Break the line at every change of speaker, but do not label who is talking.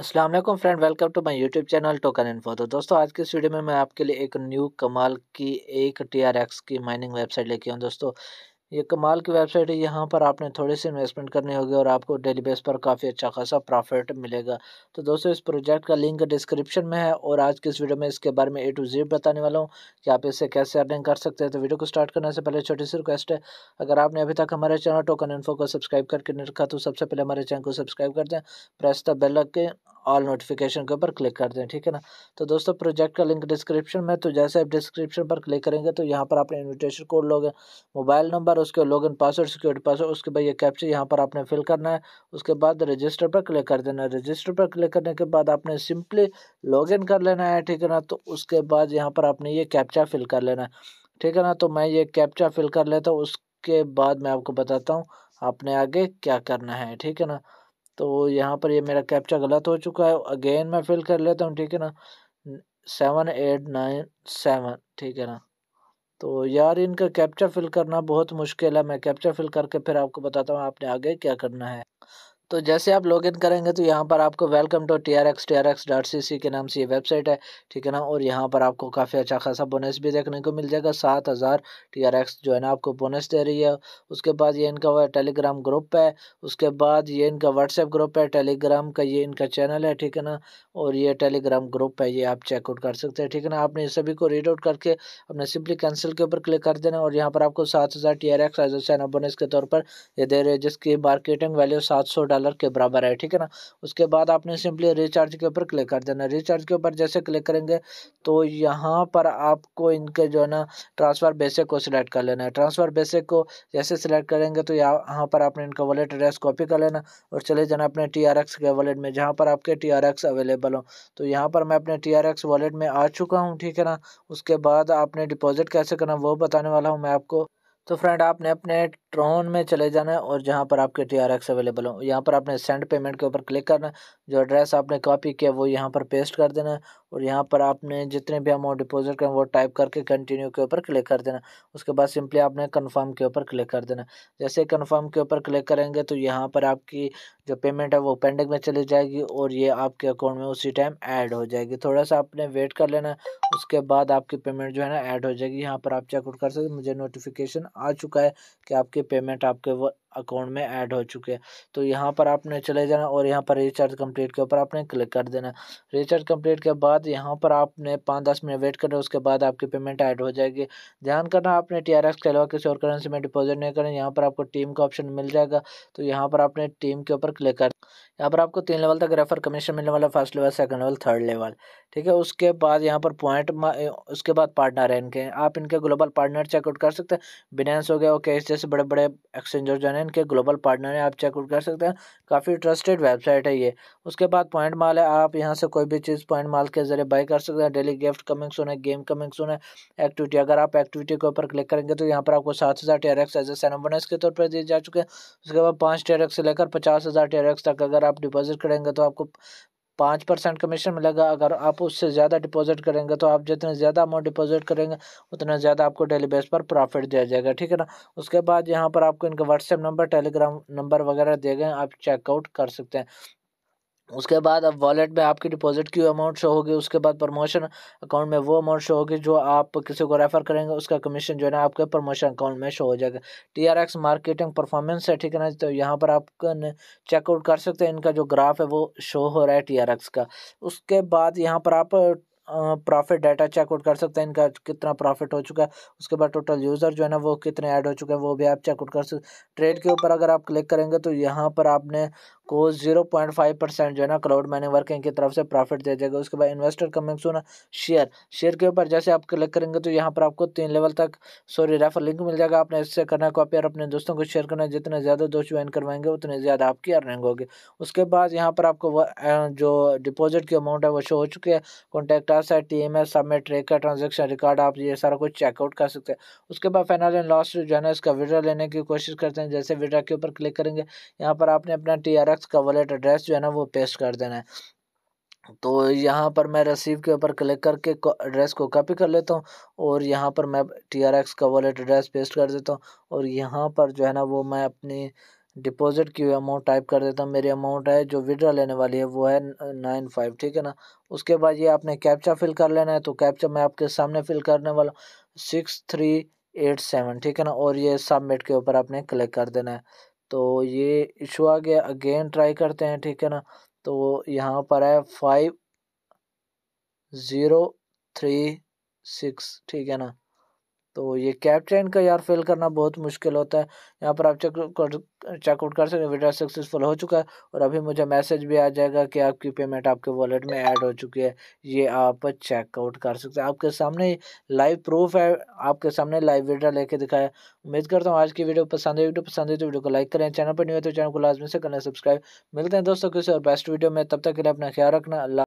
Aslam friend welcome to my YouTube channel Token in तो दोस्तों आज के इस वीडियो में मैं आपके लिए एक न्यू कमाल की एक टी आर एक्स की माइनिंग वेबसाइट लेके आऊँ दोस्तों ये कमाल की वेबसाइट है यहाँ पर आपने थोड़े से इन्वेस्टमेंट करने होगी और आपको डेली बेस पर काफ़ी अच्छा खासा प्रॉफिट मिलेगा तो दोस्तों इस प्रोजेक्ट का लिंक डिस्क्रिप्शन में है और आज के इस वीडियो में इसके बारे में ए टू जेड बताने वाला हूँ कि आप इससे कैसे अर्निंग कर सकते हैं तो वीडियो को स्टार्ट करने से पहले छोटी सी रिक्वेस्ट है अगर आपने अभी तक हमारे चैनल टोकन इन्फो को सब्सक्राइब करके नहीं रखा तो सबसे पहले हमारे चैनल को सब्सक्राइब कर दें प्रेस द बेल के ऑल नोटिफिकेशन के ऊपर क्लिक कर दें ठीक है ना तो दोस्तों प्रोजेक्ट का लिंक डिस्क्रिप्शन में तो जैसे आप डिस्क्रिप्शन पर क्लिक करेंगे तो यहाँ पर आपने इन्विटेशन कोड लोगे मोबाइल नंबर उसके log in password security password उसके बाद ये कैप्चर यहाँ पर आपने फिल करना है उसके बाद रजिस्टर पर क्लिक कर देना है रजिस्टर पर क्लिक करने के बाद आपने सिंपली लॉग इन कर लेना है ठीक है ना तो उसके बाद यहाँ पर आपने ये कैप्चा फिल कर लेना है ठीक है ना तो मैं ये कैप्चा फिल कर लेता हूँ उसके बाद मैं आपको बताता हूँ आपने आगे क्या करना है ठीक है ना तो यहाँ पर ये मेरा कैप्चा गलत हो चुका है अगेन मैं फिल कर लेता हूँ ठीक है ना सेवन एट नाइन सेवन ठीक है ना तो यार इनका कैप्चा फिल करना बहुत मुश्किल है मैं कैप्चा फिल करके फिर आपको बताता हूँ आपने आगे क्या करना है तो जैसे आप लॉगिन करेंगे तो यहाँ पर आपको welcome to T R X T R X dot C C के नाम से ये वेबसाइट है ठीक है ना और यहाँ पर आपको काफ़ी अच्छा खासा बोनस भी देखने को मिल जाएगा सात हज़ार टी आर एक्स जो है ना आपको बोनस दे रही है उसके बाद ये इनका टेलीग्राम ग्रुप है उसके बाद ये इनका व्हाट्सएप ग्रुप है टेलीग्राम का ये इनका चैनल है ठीक है ना और ये टेलीग्राम ग्रुप है ये आप चेकआउट कर सकते हैं ठीक है ना आपने सभी को रीड आउट करके अपने सिंपली कैंसिल के ऊपर क्लिक कर देना और यहाँ पर आपको सात हज़ार T R X as a bonus के तौर पर ये दे रहे हैं जिसकी मार्केटिंग वैल्यू सात सौ डॉलर डॉलर के बराबर है ठीक है ना उसके बाद आपने सिंपली रिचार्ज के ऊपर क्लिक कर देना रिचार्ज के ऊपर जैसे क्लिक करेंगे तो यहाँ पर आपको इनके जो है ना ट्रांसफ़र बेसिक को सिलेक्ट कर लेना है ट्रांसफ़र बेसिक को जैसे सिलेक्ट करेंगे तो यहाँ पर आपने इनका वॉलेट एड्रेस कॉपी कर लेना और चले जाना अपने टी के वॉलेट में जहाँ पर आपके टी अवेलेबल हो तो यहाँ पर मैं अपने टी वॉलेट में आ चुका हूँ ठीक है ना उसके बाद आपने डिपॉजिट कैसे करना वो बताने वाला हूँ मैं आपको तो फ्रेंड आपने अपने ट्रॉन में चले जाना है और जहाँ पर आपके टी आर एक्स अवेलेबल हो यहाँ पर आपने सेंड पेमेंट के ऊपर क्लिक करना है जो एड्रेस आपने कॉपी किया वो यहाँ पर पेस्ट कर देना है और यहाँ पर आपने जितने भी अमाउंट डिपॉजिट करें वो टाइप करके कंटिन्यू के ऊपर क्लिक कर देना उसके बाद सिंपली आपने कन्फर्म के ऊपर क्लिक कर देना जैसे कन्फर्म के ऊपर क्लिक करेंगे तो यहाँ पर आपकी जो पेमेंट है वो पेंडिंग में चली जाएगी और ये आपके अकाउंट में उसी टाइम ऐड हो जाएगी थोड़ा सा आपने वेट कर लेना उसके बाद आपकी पेमेंट जो है ना ऐड हो जाएगी यहाँ पर आप चेकआउट कर सकते मुझे नोटिफिकेशन आ चुका है कि आपकी पेमेंट आपके वो अकाउंट में ऐड हो चुके हैं तो यहाँ पर आपने चले जाना और यहाँ पर रिचार्ज कंप्लीट के ऊपर आपने क्लिक कर देना रिचार्ज कंप्लीट के बाद यहाँ पर आपने पाँच दस मिनट वेट करना उसके बाद आपकी पेमेंट ऐड हो जाएगी ध्यान करना आपने टी आर एक्स के अलावा किसी और करेंसी में डिपॉजिट नहीं करना यहाँ पर आपको टीम का ऑप्शन मिल जाएगा तो यहाँ पर आपने टीम के ऊपर क्लिक कर यहाँ पर आपको तीन लेवल तक रेफर कमीशन मिलने वाला first level second level third level ठीक है उसके बाद यहाँ पर पॉइंट उसके बाद पार्टनर है इनके आप इनके ग्लोबल पार्टनर चेकआउट कर सकते हैं बिनेंस हो गया ओके इस जैसे बड़े बड़े एक्सचेंजर जो है एन के ग्लोबल पार्टनर है आप चेकआउट कर सकते हैं काफ़ी ट्रस्टेड वेबसाइट है ये उसके बाद पॉइंट माल है आप यहाँ से कोई भी चीज़ पॉइंट माल के जरिए बाई कर सकते हैं डेली गिफ्ट कमिंग सुन है गेम कमिंग सुन है एक्टिविटी अगर आप एक्टिविटी के ऊपर क्लिक करेंगे तो यहाँ पर आपको सात हज़ार टेयर एक्स एज ए सैन के तौर पर दिए जा चुके हैं उसके बाद पाँच टेयर एक्स से लेकर पचास हज़ार टेयर एक्स तक अगर आप डिपॉजिट करेंगे तो आपको पाँच परसेंट कमीशन मिलेगा अगर आप उससे ज़्यादा डिपॉजिट करेंगे तो आप जितने ज़्यादा अमाउंट डिपॉजिट करेंगे उतना ज़्यादा आपको डेली बेस पर प्रॉफिट दिया जाएगा ठीक है ना उसके बाद यहाँ पर आपको इनका व्हाट्सएप नंबर टेलीग्राम नंबर वगैरह दिए गए आप चेकआउट कर सकते हैं उसके बाद अब वॉलेट में आपकी डिपॉजिट की अमाउंट शो होगी उसके बाद प्रमोशन अकाउंट में वो अमाउंट शो होगी जो आप किसी को रेफर करेंगे उसका कमीशन जो है ना आपके प्रमोशन अकाउंट में शो हो जाएगा टीआरएक्स मार्केटिंग परफॉर्मेंस है ठीक है ना तो यहाँ पर आप चेकआउट कर सकते हैं इनका जो ग्राफ है वो शो हो रहा है एक्स का उसके बाद यहाँ पर आप प्रॉफिट डाटा चेकआउट कर सकते हैं इनका कितना प्रॉफिट हो चुका है उसके बाद टोटल यूज़र जो है ना वो कितने ऐड हो चुके हैं वो भी आप चेकआउट कर सकते ट्रेड के ऊपर अगर आप क्लिक करेंगे तो यहाँ पर आपने को 0.5 परसेंट जो है ना क्लाउड माइनिंग वर्किंग की तरफ से प्रॉफिट दे देगा उसके बाद investor coming soon share share के ऊपर जैसे आप क्लिक करेंगे तो यहाँ पर आपको तीन लेवल तक सॉरी रेफर लिंक मिल जाएगा आपने इससे करना कॉपी और अपने दोस्तों को शेयर करना जितने ज़्यादा दोस्त ज्वाइन करवाएंगे उतने ज़्यादा आपकी अर्निंग होगी उसके बाद यहाँ पर आपको जो डिपोजिट की अमाउंट है वो शो हो चुकी है कॉन्टैक्ट आस है T M S submit track का ट्रांजेक्शन रिकॉर्ड आप ये सारा कुछ चेकआउट कर सकते हैं उसके बाद फाइनल एंड लास्ट जो है ना इसका विड्रा लेने की कोशिश करते हैं जैसे विड्रा के ऊपर क्लिक करेंगे यहाँ पर आपने अपना टी आर एक्स एड्रेस का वॉलेट एड्रेस जो है ना वो पेस्ट कर देना है तो यहाँ पर मैं रसीव के ऊपर क्लिक करके एड्रेस को कॉपी कर लेता हूँ और यहाँ पर मैं टी आर एक्स का वॉलेट एड्रेस पेस्ट कर देता हूँ और यहाँ पर जो है ना वो मैं अपनी डिपॉजिट की हुई अमाउंट टाइप कर देता हूँ मेरी अमाउंट है जो विड्रा लेने वाली है वो है नाइन फाइव ठीक है ना उसके बाद ये आपने कैप्चा फिल कर लेना है तो कैप्चा मैं आपके सामने फिल करने वाला सिक्स थ्री एट सेवन ठीक है ना और ये सबमिट के ऊपर आपने क्लिक कर देना है तो ये इशू आ गया अगेन ट्राई करते हैं ठीक है ना तो यहाँ पर है फाइव ज़ीरो थ्री सिक्स ठीक है ना तो ये कैब ट्रेन का यार फेल करना बहुत मुश्किल होता है यहाँ पर आप चेक चेकआउट कर सकते हैं विड्रा सक्सेसफुल हो चुका है और अभी मुझे मैसेज भी आ जाएगा कि आपकी पेमेंट आपके वॉलेट में ऐड हो चुकी है ये आप चेकआउट कर सकते हैं आपके सामने लाइव प्रूफ है आपके सामने लाइव विड्रा लेके दिखाया उम्मीद करता हूँ आज की वीडियो पसंद है वीडियो पसंद है तो वीडियो को लाइक करें चैनल पर नहीं है तो चैनल को लाजमी से करना सब्सक्राइब मिलते हैं दोस्तों किसी और बेस्ट वीडियो में तब तक के लिए अपना ख्याल रखना अल्लाह